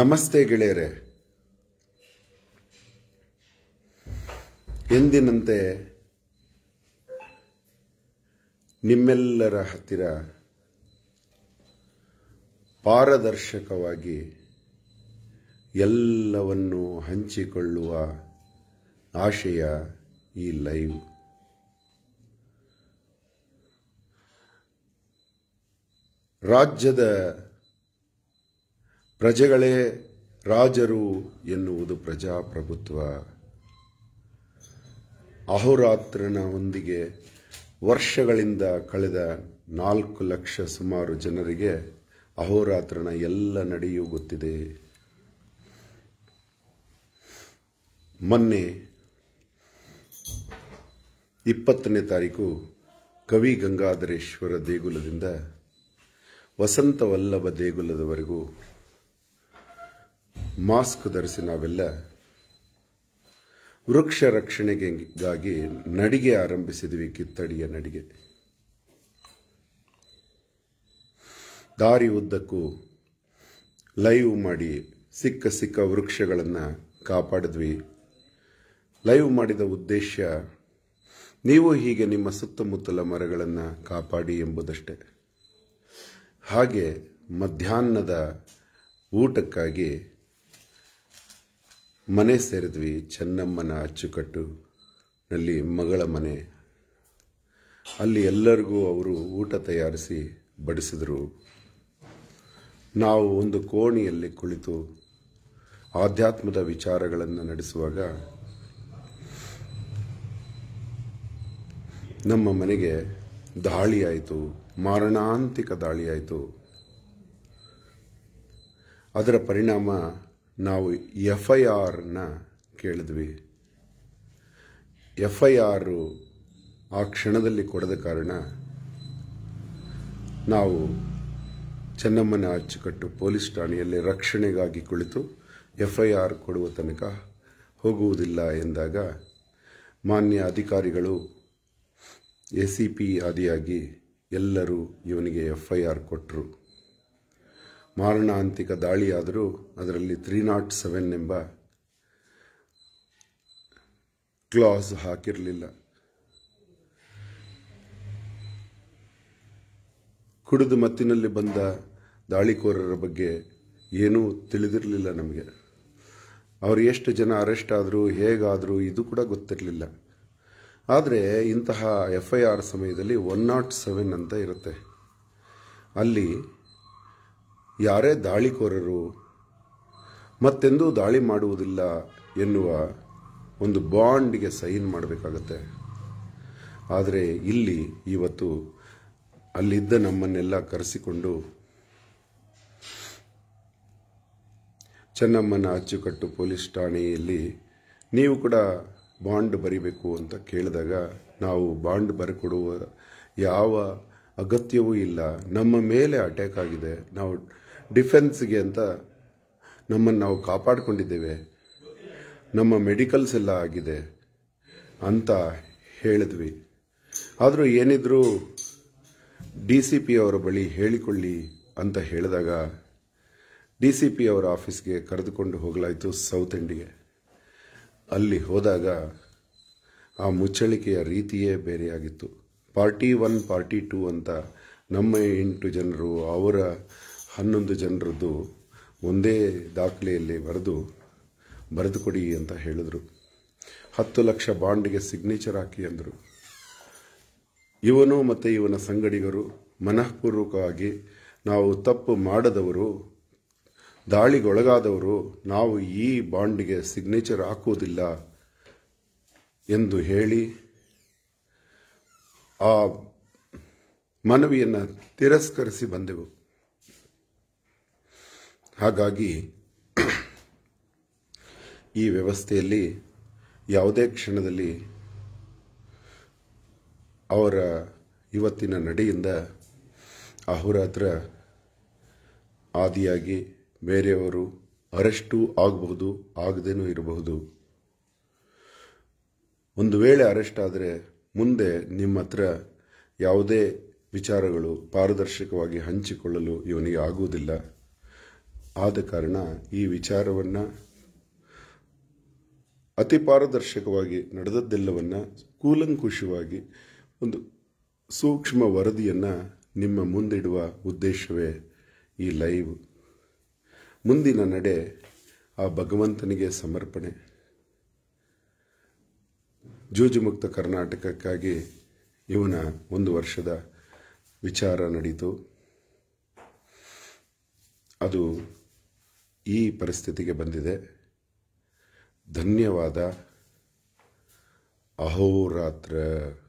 ನಮಸ್ತೆ ಗೆಳೆಯರೆ ಎಂದಿನಂತೆ ನಿಮ್ಮೆಲ್ಲರ ಹತ್ತಿರ ಪಾರದರ್ಶಕವಾಗಿ ಎಲ್ಲವನ್ನು ಹಂಚಿಕೊಳ್ಳುವ ಆಶಯ ಈ ಲೈವ್ ರಾಜ್ಯದ ಪ್ರಜೆಗಳೇ ರಾಜರು ಎನ್ನುವುದು ಪ್ರಜಾಪ್ರಭುತ್ವ ಅಹೋರಾತ್ರನೊಂದಿಗೆ ವರ್ಷಗಳಿಂದ ಕಳೆದ ನಾಲ್ಕು ಲಕ್ಷ ಸುಮಾರು ಜನರಿಗೆ ಅಹೋರಾತ್ರನ ಎಲ್ಲ ನಡೆಯೂ ಗೊತ್ತಿದೆ ಮೊನ್ನೆ ಇಪ್ಪತ್ತನೇ ತಾರೀಕು ಕವಿ ಗಂಗಾಧರೇಶ್ವರ ದೇಗುಲದಿಂದ ವಸಂತವಲ್ಲಭ ದೇಗುಲದವರೆಗೂ ಮಾಸ್ಕ್ ಧರಿಸಿ ನಾವೆಲ್ಲ ವೃಕ್ಷ ರಕ್ಷಣೆಗೆಗಾಗಿ ನಡಿಗೆ ಆರಂಭಿಸಿದ್ವಿ ಕಿತ್ತಡಿಯ ನಡಿಗೆ ದಾರಿ ಉದ್ದಕ್ಕೂ ಲೈವ್ ಮಾಡಿ ಸಿಕ್ಕ ಸಿಕ್ಕ ವೃಕ್ಷಗಳನ್ನು ಕಾಪಾಡಿದ್ವಿ ಲೈವ್ ಮಾಡಿದ ಉದ್ದೇಶ ನೀವು ಹೀಗೆ ನಿಮ್ಮ ಸುತ್ತಮುತ್ತಲ ಮರಗಳನ್ನು ಕಾಪಾಡಿ ಎಂಬುದಷ್ಟೇ ಹಾಗೆ ಮಧ್ಯಾಹ್ನದ ಊಟಕ್ಕಾಗಿ ಮನೆ ಸೇರಿದ್ವಿ ಚೆನ್ನಮ್ಮನ ಅಚ್ಚುಕಟ್ಟುನಲ್ಲಿ ಮಗಳ ಮನೆ ಅಲ್ಲಿ ಎಲ್ಲರಿಗೂ ಅವರು ಊಟ ತಯಾರಿಸಿ ಬಡಿಸಿದರು ನಾವು ಒಂದು ಕೋಣೆಯಲ್ಲಿ ಕುಳಿತು ಆಧ್ಯಾತ್ಮದ ವಿಚಾರಗಳನ್ನು ನಡೆಸುವಾಗ ನಮ್ಮ ಮನೆಗೆ ದಾಳಿಯಾಯಿತು ಮಾರಣಾಂತಿಕ ದಾಳಿಯಾಯಿತು ಅದರ ಪರಿಣಾಮ ನಾವು ಎಫ್ ಐ ಆರ್ನ ಕೇಳಿದ್ವಿ ಎಫ್ ಐ ಆರು ಆ ಕ್ಷಣದಲ್ಲಿ ಕೊಡದ ಕಾರಣ ನಾವು ಚೆನ್ನಮ್ಮನ ಅಚ್ಚುಕಟ್ಟು ಪೊಲೀಸ್ ಠಾಣೆಯಲ್ಲಿ ರಕ್ಷಣೆಗಾಗಿ ಕುಳಿತು ಎಫ್ ಐ ಆರ್ ಕೊಡುವ ತನಕ ಹೋಗುವುದಿಲ್ಲ ಎಂದಾಗ ಮಾನ್ಯ ಅಧಿಕಾರಿಗಳು ಎ ಸಿ ಪಿ ಆದಿಯಾಗಿ ಎಲ್ಲರೂ ಇವನಿಗೆ ಎಫ್ ಐ ಆರ್ ಕೊಟ್ಟರು ಮಾರಣಾಂತಿಕ ದಾಳಿಯಾದರೂ ಅದರಲ್ಲಿ ತ್ರೀ ನಾಟ್ ಸೆವೆನ್ ಎಂಬ ಕ್ಲಾಸ್ ಹಾಕಿರಲಿಲ್ಲ ಕುಡಿದು ಮತ್ತಿನಲ್ಲಿ ಬಂದ ದಾಳಿಕೋರರ ಬಗ್ಗೆ ಏನೂ ತಿಳಿದಿರಲಿಲ್ಲ ನಮಗೆ ಅವರು ಎಷ್ಟು ಜನ ಅರೆಸ್ಟ್ ಆದರೂ ಹೇಗಾದರೂ ಇದು ಕೂಡ ಗೊತ್ತಿರಲಿಲ್ಲ ಆದರೆ ಇಂತಹ ಎಫ್ ಐ ಆರ್ ಸಮಯದಲ್ಲಿ ಒನ್ ನಾಟ್ ಸೆವೆನ್ ಅಂತ ಇರುತ್ತೆ ಅಲ್ಲಿ ಯಾರೇ ದಾಳಿಕೋರರು ಮತ್ತೆಂದೂ ದಾಳಿ ಮಾಡುವುದಿಲ್ಲ ಎನ್ನುವ ಒಂದು ಬಾಂಡ್ಗೆ ಸೈನ್ ಮಾಡಬೇಕಾಗತ್ತೆ ಆದರೆ ಇಲ್ಲಿ ಇವತ್ತು ಅಲ್ಲಿದ್ದ ನಮ್ಮನ್ನೆಲ್ಲ ಕರೆಸಿಕೊಂಡು ಚೆನ್ನಮ್ಮನ ಅಚ್ಚುಕಟ್ಟು ಪೊಲೀಸ್ ಠಾಣೆಯಲ್ಲಿ ನೀವು ಕೂಡ ಬಾಂಡ್ ಬರಿಬೇಕು ಅಂತ ಕೇಳಿದಾಗ ನಾವು ಬಾಂಡ್ ಬರಕೊಡುವ ಯಾವ ಅಗತ್ಯವೂ ಇಲ್ಲ ನಮ್ಮ ಮೇಲೆ ಅಟ್ಯಾಕ್ ಆಗಿದೆ ನಾವು ಡಿಫೆನ್ಸ್ಗೆ ಅಂತ ನಮ್ಮನ್ನು ನಾವು ಕಾಪಾಡಿಕೊಂಡಿದ್ದೇವೆ ನಮ್ಮ ಮೆಡಿಕಲ್ಸ್ ಎಲ್ಲ ಆಗಿದೆ ಅಂತ ಹೇಳಿದ್ವಿ ಆದರೂ ಏನಿದ್ರೂ ಡಿ ಸಿ ಪಿ ಅವರ ಬಳಿ ಹೇಳಿಕೊಳ್ಳಿ ಅಂತ ಹೇಳಿದಾಗ ಡಿ ಸಿ ಪಿ ಅವರ ಆಫೀಸ್ಗೆ ಕರೆದುಕೊಂಡು ಹೋಗಲಾಯಿತು ಸೌತ್ ಇಂಡಿಗೆ ಅಲ್ಲಿ ಹೋದಾಗ ಆ ಮುಚ್ಚಳಿಕೆಯ ರೀತಿಯೇ ಬೇರೆಯಾಗಿತ್ತು ಪಾರ್ಟಿ ಒನ್ ಪಾರ್ಟಿ ಟೂ ಅಂತ ನಮ್ಮ ಎಂಟು ಜನರು ಅವರ ಹನ್ನೊಂದು ಜನರದ್ದು ಒಂದೇ ದಾಖಲೆಯಲ್ಲಿ ಬರೆದು ಬರೆದುಕೊಡಿ ಅಂತ ಹೇಳಿದರು ಹತ್ತು ಲಕ್ಷ ಬಾಂಡ್ಗೆ ಸಿಗ್ನೇಚರ್ ಹಾಕಿ ಅಂದರು ಇವನು ಮತ್ತು ಇವನ ಸಂಗಡಿಗರು ಮನಃಪೂರ್ವಕವಾಗಿ ನಾವು ತಪ್ಪು ಮಾಡದವರು ದಾಳಿಗೊಳಗಾದವರು ನಾವು ಈ ಬಾಂಡ್ಗೆ ಸಿಗ್ನೇಚರ್ ಹಾಕುವುದಿಲ್ಲ ಎಂದು ಹೇಳಿ ಆ ಮನವಿಯನ್ನು ತಿರಸ್ಕರಿಸಿ ಬಂದೆವು ಹಾಗಾಗಿ ಈ ವ್ಯವಸ್ಥೆಯಲ್ಲಿ ಯಾವುದೇ ಕ್ಷಣದಲ್ಲಿ ಅವರ ಇವತ್ತಿನ ನಡೆಯಿಂದ ಅಹೋರಾತ್ರ ಆದಿಯಾಗಿ ಬೇರೆಯವರು ಅರೆಸ್ಟು ಆಗಬಹುದು ಆಗದೇನೂ ಇರಬಹುದು ಒಂದು ವೇಳೆ ಅರೆಸ್ಟ್ ಆದರೆ ಮುಂದೆ ನಿಮ್ಮ ಹತ್ರ ಯಾವುದೇ ವಿಚಾರಗಳು ಪಾರದರ್ಶಕವಾಗಿ ಹಂಚಿಕೊಳ್ಳಲು ಇವನಿಗೆ ಆಗುವುದಿಲ್ಲ ಆದ ಕಾರಣ ಈ ವಿಚಾರವನ್ನು ಅತಿ ಪಾರದರ್ಶಕವಾಗಿ ನಡೆದದ್ದೆಲ್ಲವನ್ನು ಕೂಲಂಕುಷವಾಗಿ ಒಂದು ಸೂಕ್ಷ್ಮ ವರದಿಯನ್ನು ನಿಮ್ಮ ಮುಂದಿಡುವ ಉದ್ದೇಶವೇ ಈ ಲೈವ್ ಮುಂದಿನ ನಡೆ ಆ ಭಗವಂತನಿಗೆ ಸಮರ್ಪಣೆ ಜೂಜುಮುಕ್ತ ಕರ್ನಾಟಕಕ್ಕಾಗಿ ಇವನ ಒಂದು ವರ್ಷದ ವಿಚಾರ ನಡೀತು ಅದು ಈ ಪರಿಸ್ಥಿತಿಗೆ ಬಂದಿದೆ ಧನ್ಯವಾದ ಅಹೋರಾತ್ರ